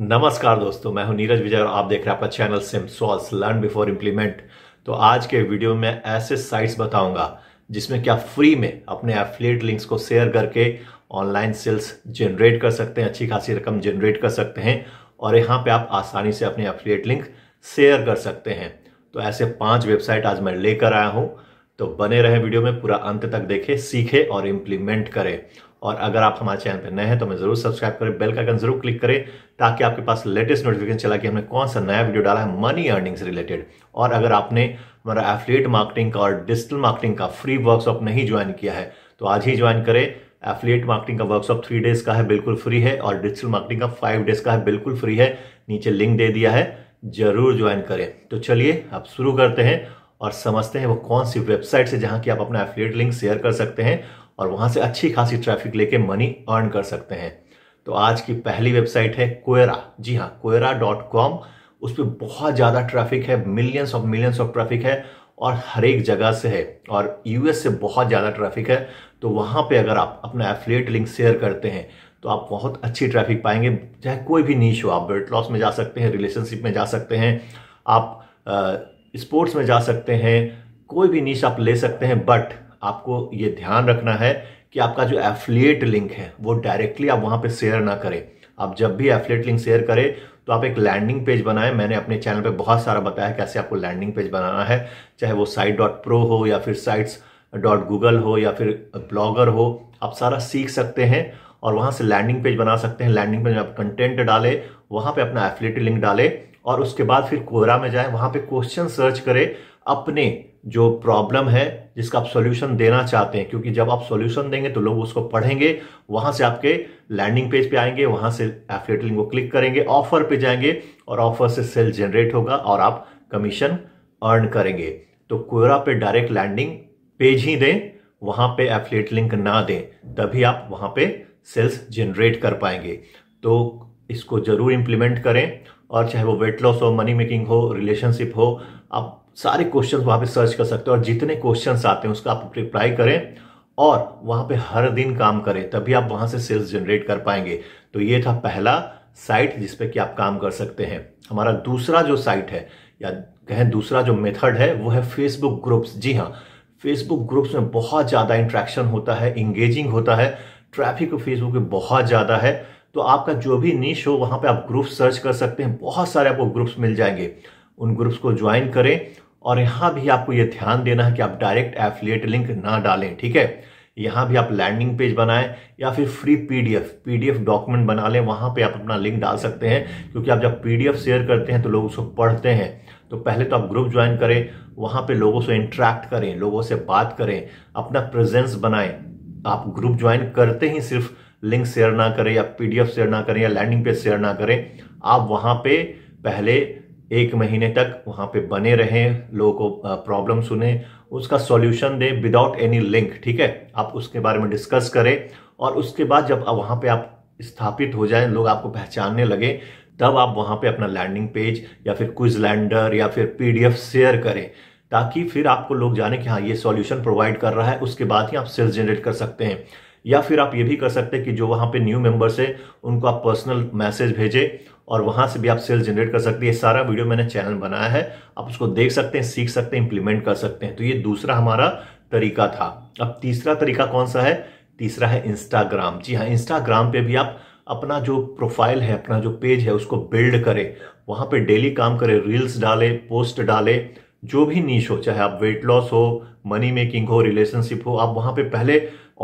नमस्कार दोस्तों मैं हूं नीरज विजय और आप देख रहे हैं आपका channel Sim Souls learn before implement तो आज के वीडियो में ऐसे साइट्स बताऊंगा जिसमें क्या फ्री में अपने एफिलेट लिंक्स को शेयर करके ऑनलाइन सेल्स जनरेट कर सकते हैं अच्छी खासी रकम जनरेट कर सकते हैं और यहाँ पे आप आसानी से अपने एफिलेट लिंक शेयर कर सकते हैं तो ऐसे पाँच वेबसाइट आज मैं लेकर आया हूँ तो बने रहे वीडियो में पूरा अंत तक देखें सीखें और इम्प्लीमेंट करें और अगर आप हमारे चैनल पर नए हैं तो हमें जरूर सब्सक्राइब करें बेल का आइकन जरूर क्लिक करें ताकि आपके पास लेटेस्ट नोटिफिकेशन चला कि हमने कौन सा नया वीडियो डाला है मनी अर्निंग से रिलेटेड और अगर आपने हमारा एफिलेट मार्केटिंग का और डिजिटल मार्केटिंग का फ्री वर्कशॉप नहीं ज्वाइन किया है तो आज ही ज्वाइन करें एफिलेट मार्केटिंग का वर्कशॉप थ्री डेज का है बिल्कुल फ्री है और डिजिटल मार्केटिंग का फाइव डेज का है बिल्कुल फ्री है नीचे लिंक दे दिया है जरूर ज्वाइन करें तो चलिए आप शुरू करते हैं और समझते हैं वो कौन सी वेबसाइट से जहाँ की आप अपना एफिलेट लिंक शेयर कर सकते हैं और वहाँ से अच्छी खासी ट्रैफिक लेके मनी अर्न कर सकते हैं तो आज की पहली वेबसाइट है कोयरा जी हाँ कोयरा डॉट कॉम उस पर बहुत ज़्यादा ट्रैफिक है millions of millions of traffic है और हर एक जगह से है और यूएस से बहुत ज़्यादा ट्रैफिक है तो वहाँ पे अगर आप अपना एफिलेट लिंक शेयर करते हैं तो आप बहुत अच्छी ट्रैफिक पाएंगे चाहे कोई भी नीच हो आप वेट लॉस में जा सकते हैं रिलेशनशिप में जा सकते हैं आप स्पोर्ट्स में जा सकते हैं कोई भी नीच आप ले सकते हैं बट आपको ये ध्यान रखना है कि आपका जो एफिलिएट लिंक है वो डायरेक्टली आप वहाँ पे शेयर ना करें आप जब भी एफिलिएट लिंक शेयर करें तो आप एक लैंडिंग पेज बनाएं मैंने अपने चैनल पे बहुत सारा बताया कैसे आपको लैंडिंग पेज बनाना है चाहे वो साइट डॉट प्रो हो या फिर साइट्स डॉट गूगल हो या फिर ब्लॉगर हो आप सारा सीख सकते हैं और वहाँ से लैंडिंग पेज बना सकते हैं लैंडिंग पेज में आप कंटेंट डालें वहाँ पर अपना एफिलेट लिंक डालें और उसके बाद फिर कोरा में जाए वहाँ पर क्वेश्चन सर्च करें अपने जो प्रॉब्लम है जिसका आप सॉल्यूशन देना चाहते हैं क्योंकि जब आप सॉल्यूशन देंगे तो लोग उसको पढ़ेंगे वहां से आपके लैंडिंग पेज पे आएंगे वहां से एफिलेट लिंक को क्लिक करेंगे ऑफर पे जाएंगे और ऑफर से सेल जनरेट होगा और आप कमीशन अर्न करेंगे तो कोरा पे डायरेक्ट लैंडिंग पेज ही दें वहां पे एफिलेट लिंक ना दें तभी आप वहां पे सेल्स जनरेट कर पाएंगे तो इसको जरूर इंप्लीमेंट करें और चाहे वो वेट लॉस हो मनी मेकिंग हो रिलेशनशिप हो आप सारे क्वेश्चन वहां पे सर्च कर सकते हो और जितने क्वेश्चन आते हैं उसका आप रिप्लाई करें और वहां पे हर दिन काम करें तभी आप वहां से सेल्स जनरेट कर पाएंगे तो ये था पहला साइट जिसपे कि आप काम कर सकते हैं हमारा दूसरा जो साइट है या कहें दूसरा जो मेथड है वो है फेसबुक ग्रुप्स जी हाँ फेसबुक ग्रुप्स में बहुत ज़्यादा इंट्रैक्शन होता है इंगेजिंग होता है ट्रैफिक फेसबुक पे बहुत ज़्यादा है तो आपका जो भी नीच हो वहां पे आप ग्रुप सर्च कर सकते हैं बहुत सारे आपको ग्रुप्स मिल जाएंगे उन ग्रुप्स को ज्वाइन करें और यहां भी आपको ये ध्यान देना है कि आप डायरेक्ट एफिलिएट लिंक ना डालें ठीक है यहाँ भी आप लैंडिंग पेज बनाएं या फिर फ्री पीडीएफ पीडीएफ डॉक्यूमेंट बना लें वहाँ पे आप अपना लिंक डाल सकते हैं क्योंकि आप जब पीडीएफ शेयर करते हैं तो लोग उसको पढ़ते हैं तो पहले तो आप ग्रुप ज्वाइन करें वहाँ पे लोगों से इंटरेक्ट करें लोगों से बात करें अपना प्रेजेंस बनाएं आप ग्रुप ज्वाइन करते ही सिर्फ लिंक शेयर ना करें या पीडीएफ शेयर ना करें या लैंडिंग पेज शेयर ना करें आप वहाँ पर पहले एक महीने तक वहाँ पे बने रहें लोगों को प्रॉब्लम सुने उसका सॉल्यूशन दें विदाउट एनी लिंक ठीक है आप उसके बारे में डिस्कस करें और उसके बाद जब वहाँ पे आप स्थापित हो जाए लोग आपको पहचानने लगे तब आप वहाँ पे अपना लैंडिंग पेज या फिर क्विज लैंडर या फिर पीडीएफ शेयर करें ताकि फिर आपको लोग जाने कि हाँ ये सॉल्यूशन प्रोवाइड कर रहा है उसके बाद ही आप सेल्स जनरेट कर सकते हैं या फिर आप ये भी कर सकते हैं कि जो वहाँ पे न्यू मेंबर्स हैं उनको आप पर्सनल मैसेज भेजें और वहां से भी आप सेल्स जनरेट कर सकते हैं सारा वीडियो मैंने चैनल बनाया है आप उसको देख सकते हैं सीख सकते हैं इंप्लीमेंट कर सकते हैं तो ये दूसरा हमारा तरीका था अब तीसरा तरीका कौन सा है तीसरा है इंस्टाग्राम जी हाँ इंस्टाग्राम पे भी आप अपना जो प्रोफाइल है अपना जो पेज है उसको बिल्ड करें वहां पे डेली काम करें रील्स डालें पोस्ट डालें जो भी नीच हो चाहे आप वेट लॉस हो मनी मेकिंग हो रिलेशनशिप हो आप वहां पे पहले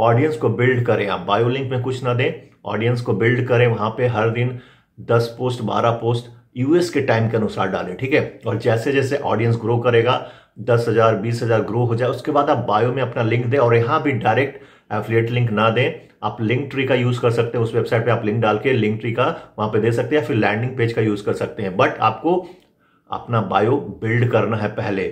ऑडियंस को बिल्ड करें आप बायोलिंक में कुछ ना दें ऑडियंस को बिल्ड करें वहां पे हर दिन दस पोस्ट बारह पोस्ट यूएस के टाइम के अनुसार डालें ठीक है और जैसे जैसे ऑडियंस ग्रो करेगा दस हजार बीस हजार ग्रो हो जाए उसके बाद आप बायो में अपना लिंक दें और यहां भी डायरेक्ट एफिलेट लिंक ना दें आप लिंक ट्री का यूज कर सकते हैं उस वेबसाइट पे आप लिंक डाल के लिंक ट्री का वहां पे दे सकते हैं या फिर लैंडिंग पेज का यूज कर सकते हैं बट आपको अपना बायो बिल्ड करना है पहले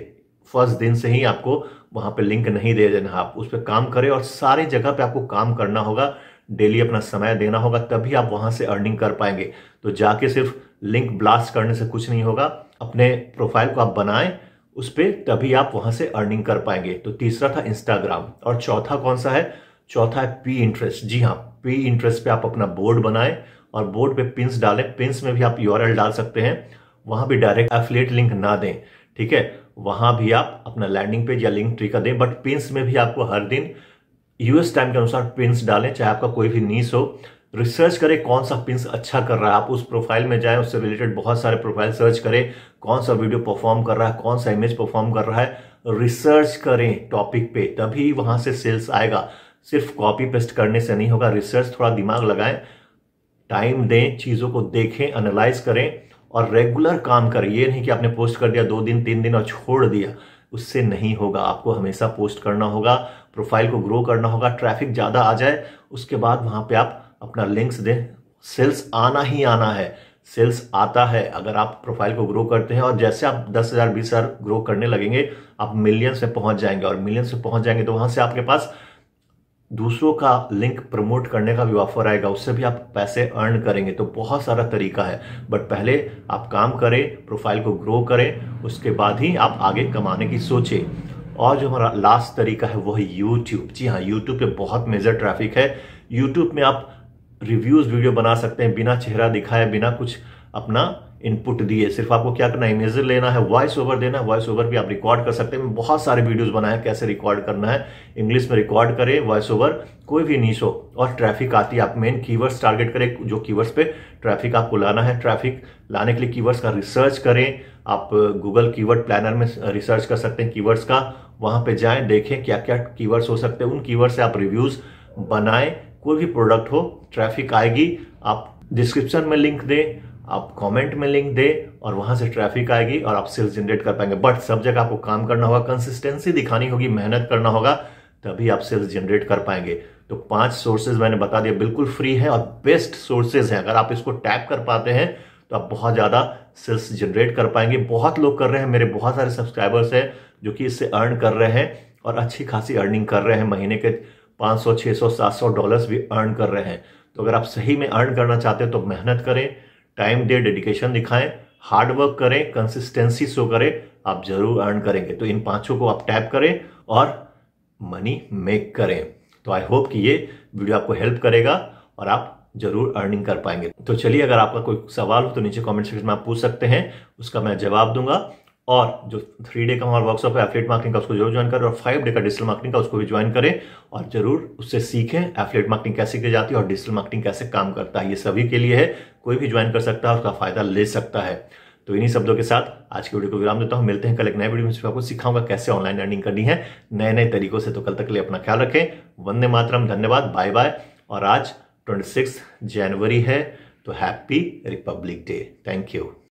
फर्स्ट दिन से ही आपको वहां पे लिंक नहीं दे देना आप उस पर काम करें और सारी जगह पे आपको काम करना होगा डेली अपना समय देना होगा तभी आप वहां से अर्निंग कर पाएंगे तो जाके सिर्फ लिंक ब्लास्ट करने से कुछ नहीं होगा अपने प्रोफाइल को आप बनाएं उस पर तभी आप वहां से अर्निंग कर पाएंगे तो तीसरा था इंस्टाग्राम और चौथा कौन सा है चौथा है पी इंटरेस्ट जी हाँ पी इंटरेस्ट पे आप अपना बोर्ड बनाएं और बोर्ड पे पिंस डालें पिंस में भी आप यूर डाल सकते हैं वहां भी डायरेक्ट एफिलेट लिंक ना दें ठीक है वहां भी आप अपना लैंडिंग पेज या लिंक ट्री का दें बट पिंस में भी आपको हर दिन यूएस टाइम के अनुसार पिंस डालें चाहे आपका कोई भी नीस हो रिसर्च करें कौन सा पिंस अच्छा कर रहा है आप उस प्रोफाइल में जाएं उससे रिलेटेड बहुत सारे प्रोफाइल सर्च करें कौन सा वीडियो परफॉर्म कर रहा है कौन सा इमेज परफॉर्म कर रहा है रिसर्च करें टॉपिक पे तभी वहां से सेल्स आएगा सिर्फ कॉपी पेस्ट करने से नहीं होगा रिसर्च थोड़ा दिमाग लगाएं टाइम दें चीज़ों को देखें एनालाइज करें और रेगुलर काम करें ये नहीं कि आपने पोस्ट कर दिया दो दिन तीन दिन और छोड़ दिया उससे नहीं होगा आपको हमेशा पोस्ट करना होगा प्रोफाइल को ग्रो करना होगा ट्रैफिक ज़्यादा आ जाए उसके बाद वहाँ पे आप अपना लिंक्स दें सेल्स आना ही आना है सेल्स आता है अगर आप प्रोफाइल को ग्रो करते हैं और जैसे आप दस हज़ार बीस हज़ार ग्रो करने लगेंगे आप मिलियन से पहुंच जाएंगे और मिलियन से पहुंच जाएंगे तो वहां से आपके पास दूसरों का लिंक प्रमोट करने का भी ऑफर आएगा उससे भी आप पैसे अर्न करेंगे तो बहुत सारा तरीका है बट पहले आप काम करें प्रोफाइल को ग्रो करें उसके बाद ही आप आगे कमाने की सोचें और जो हमारा लास्ट तरीका है वो है यूट्यूब जी हाँ यूट्यूब पे बहुत मेजर ट्रैफिक है यूट्यूब में आप रिव्यूज़ वीडियो बना सकते हैं बिना चेहरा दिखाए बिना कुछ अपना इनपुट दिए सिर्फ आपको क्या करना है इमेज लेना है वॉइस ओवर देना है वॉइस ओवर भी आप रिकॉर्ड कर सकते हैं बहुत सारे वीडियोस बनाए हैं कैसे रिकॉर्ड करना है इंग्लिश में रिकॉर्ड करें वॉइस ओवर कोई भी नीच हो और ट्रैफिक आती है आप मेन कीवर्ड्स टारगेट करें जो कीवर्ड्स पे ट्रैफिक आपको लाना है ट्रैफिक लाने के लिए कीवर्ड्स का रिसर्च करें आप गूगल कीवर्ड प्लानर में रिसर्च कर सकते हैं कीवर्ड्स का वहां पे जाएं देखें क्या क्या कीवर्ड्स हो सकते हैं उन कीवर्ड से आप रिव्यूज बनाएं कोई भी प्रोडक्ट हो ट्रैफिक आएगी आप डिस्क्रिप्शन में लिंक दें आप कमेंट में लिंक दे और वहां से ट्रैफिक आएगी और आप सेल्स जनरेट कर पाएंगे बट सब जगह आपको काम करना होगा कंसिस्टेंसी दिखानी होगी मेहनत करना होगा तभी आप सेल्स जनरेट कर पाएंगे तो पांच सोर्सेज मैंने बता दिया बिल्कुल फ्री है और बेस्ट सोर्सेज हैं अगर आप इसको टैप कर पाते हैं तो आप बहुत ज़्यादा सेल्स जनरेट कर पाएंगे बहुत लोग कर रहे हैं मेरे बहुत सारे सब्सक्राइबर्स हैं जो कि इससे अर्न कर रहे हैं और अच्छी खासी अर्निंग कर रहे हैं महीने के 500, 600, 700 डॉलर्स भी अर्न कर रहे हैं तो अगर आप सही में अर्न करना चाहते हो तो मेहनत करें टाइम दे डेडिकेशन दिखाएं हार्ड वर्क करें कंसिस्टेंसी शो करें आप जरूर अर्न करेंगे तो इन पांचों को आप टैप करें और मनी मेक करें तो आई होप कि ये वीडियो आपको हेल्प करेगा और आप जरूर अर्निंग कर पाएंगे तो चलिए अगर आपका कोई सवाल हो तो नीचे कमेंट सेक्शन में आप पूछ सकते हैं उसका मैं जवाब दूंगा और जो थ्री डे का हमारा वर्कशॉप है एफलेट मार्केटिंग का उसको जरूर ज्वाइन करें और फाइव डे का डिजिटल मार्केटिंग का उसको भी ज्वाइन करें और जरूर उससे सीखें एफलेट मार्केटिंग कैसे की जाती है और डिजिटल मार्केटिंग कैसे काम करता है ये सभी के लिए है कोई भी ज्वाइन कर सकता है उसका फायदा ले सकता है तो इन्हीं शब्दों के साथ आज की वीडियो को विराम देता हूँ मिलते हैं कल एक नए वीडियो में आपको सिखाऊंगा कैसे ऑनलाइन अर्निंग करनी है नए नए तरीकों से तो कल तक के लिए अपना ख्याल रखें वंदे मातरम धन्यवाद बाय बाय और आज ट्वेंटी सिक्स जनवरी है तो happy Republic Day thank you